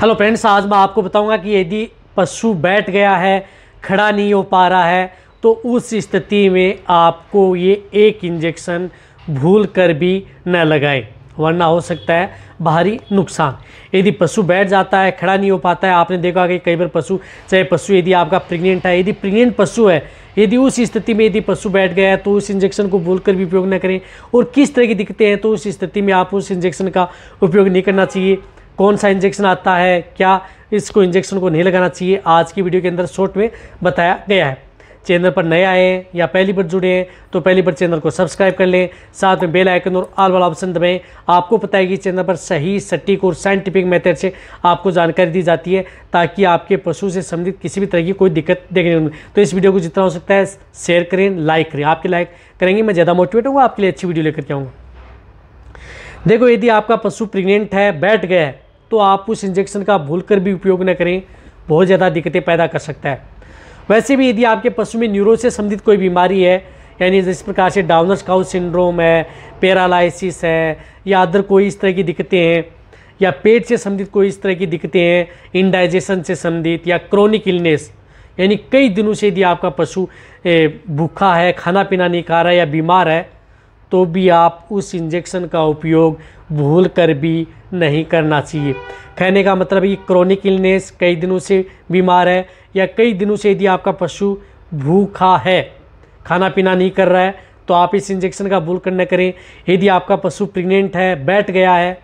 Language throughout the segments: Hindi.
हेलो फ्रेंड्स आज मैं आपको बताऊंगा कि यदि पशु बैठ गया है खड़ा नहीं हो पा रहा है तो उस स्थिति में आपको ये एक इंजेक्शन भूल कर भी न लगाएं वरना हो सकता है भारी नुकसान यदि पशु बैठ जाता है खड़ा नहीं हो पाता है आपने देखा कि कई बार पशु चाहे पशु यदि आपका प्रेग्नेंट है यदि प्रेग्नेंट पशु है यदि उस स्थिति में यदि पशु बैठ गया है तो उस इंजेक्शन को भूल कर भी उपयोग न करें और किस तरह की दिक्कतें हैं तो उस स्थिति में आप उस इंजेक्शन का उपयोग नहीं करना चाहिए कौन सा इंजेक्शन आता है क्या इसको इंजेक्शन को नहीं लगाना चाहिए आज की वीडियो के अंदर शॉर्ट में बताया गया है चैनल पर नए आए हैं या पहली बार जुड़े हैं तो पहली बार चैनल को सब्सक्राइब कर लें साथ में बेल आइकन और आल वाला ऑप्शन दबाएं आपको पता है कि चैनल पर सही सटीक और साइंटिफिक मेथड से आपको जानकारी दी जाती है ताकि आपके पशु से संबंधित किसी भी तरह की कोई दिक्कत देखने को तो इस वीडियो को जितना हो सकता है शेयर करें लाइक करें आपके लाइक करेंगे मैं ज़्यादा मोटिवेट हूँ आपके लिए अच्छी वीडियो लेकर के आऊँगा देखो यदि आपका पशु प्रेग्नेंट है बैठ गया है तो आप उस इंजेक्शन का भूल कर भी उपयोग न करें बहुत ज़्यादा दिक्कतें पैदा कर सकता है वैसे भी यदि आपके पशु में न्यूरो से संबंधित कोई बीमारी है यानी जिस प्रकार से डाउनर्स काउ सिंड्रोम है पैरालाइसिस है या अदर कोई इस तरह की दिक्कतें हैं या पेट से संबंधित कोई इस तरह की दिक्कतें हैं इनडाइजेशन से संबंधित या क्रोनिक इलनेस यानी कई दिनों से यदि आपका पशु भूखा है खाना पीना नहीं खा रहा है या बीमार है तो भी आप उस इंजेक्शन का उपयोग भूल कर भी नहीं करना चाहिए कहने का मतलब ये क्रॉनिक इलनेस कई दिनों से बीमार है या कई दिनों से यदि आपका पशु भूखा है खाना पीना नहीं कर रहा है तो आप इस इंजेक्शन का भूल कर न करें यदि आपका पशु प्रेग्नेंट है बैठ गया है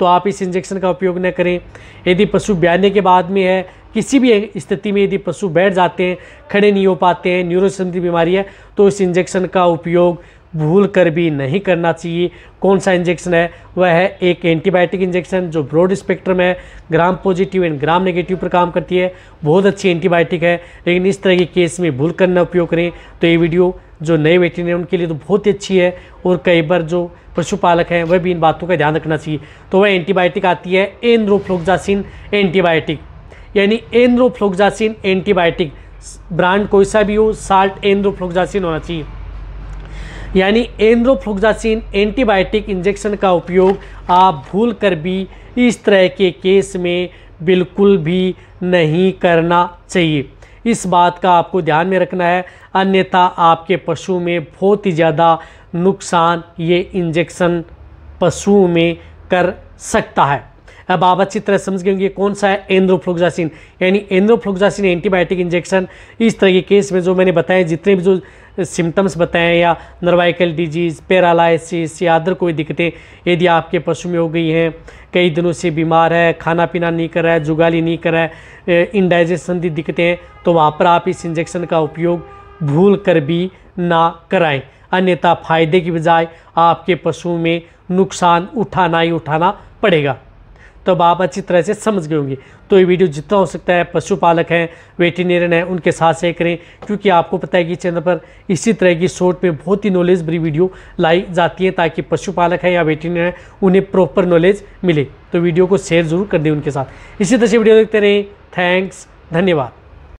तो आप इस इंजेक्शन का उपयोग न करें यदि पशु ब्याने के बाद में है किसी भी स्थिति में यदि पशु बैठ जाते हैं खड़े नहीं हो पाते हैं न्यूरोसंधि बीमारी है तो इस इंजेक्शन का उपयोग भूल कर भी नहीं करना चाहिए कौन सा इंजेक्शन है वह है एक एंटीबायोटिक इंजेक्शन जो ब्रॉड स्पेक्ट्रम है gram positive and gram negative पर काम करती है बहुत अच्छी एंटीबायोटिक है लेकिन इस तरह के केस में भूल करना उपयोग करें तो ये वीडियो जो नए वेटरिनरी उनके लिए तो बहुत ही अच्छी है और कई बार जो पशुपालक हैं वह भी इन बातों का ध्यान रखना चाहिए तो वह एंटीबायोटिक आती है एनरोफ्लोक्जासिन एंटीबायोटिक यानी एनरोफ्लोक्जासिन एंटीबायोटिक ब्रांड कोई सा भी हो साल्ट एनरोफ्लोक्जासिन होना चाहिए यानी एंड्रोफ्लोक्जासिन एंटीबायोटिक इंजेक्शन का उपयोग आप भूल कर भी इस तरह के केस में बिल्कुल भी नहीं करना चाहिए इस बात का आपको ध्यान में रखना है अन्यथा आपके पशु में बहुत ही ज़्यादा नुकसान ये इंजेक्शन पशुओं में कर सकता है अब आप अच्छी तरह समझ गए होंगे कौन सा है एंड्रोफ्लोक्सासिन यानी एंड्रोफ्लोक्सासिन एंटीबायोटिक इंजेक्शन इस तरह के केस में जो मैंने बताए जितने भी जो सिम्टम्स बताएं या नर्वाइकल डिजीज़ पैरालसिस या अदर कोई दिक्कतें यदि आपके पशु में हो गई हैं कई दिनों से बीमार है खाना पीना नहीं कर रहा है जुगाली नहीं कर रहा है इनडाइजेशन की दिक्कतें हैं तो वहाँ पर आप इस इंजेक्शन का उपयोग भूल कर भी ना कराएं अन्यथा फ़ायदे की बजाय आपके पशु में नुकसान उठाना ही उठाना पड़ेगा तब आप अच्छी तरह से समझ गए होंगे तो ये वीडियो जितना हो सकता है पशुपालक हैं वेटिनेरियन हैं उनके साथ शेयर करें क्योंकि आपको पता है कि चैनल पर इसी तरह की शॉर्ट में बहुत ही नॉलेज भरी वीडियो लाई जाती है ताकि पशुपालक हैं या वेटिनेरियन हैं उन्हें प्रॉपर नॉलेज मिले तो वीडियो को शेयर जरूर कर दें उनके साथ इसी तरह से वीडियो देखते रहें थैंक्स धन्यवाद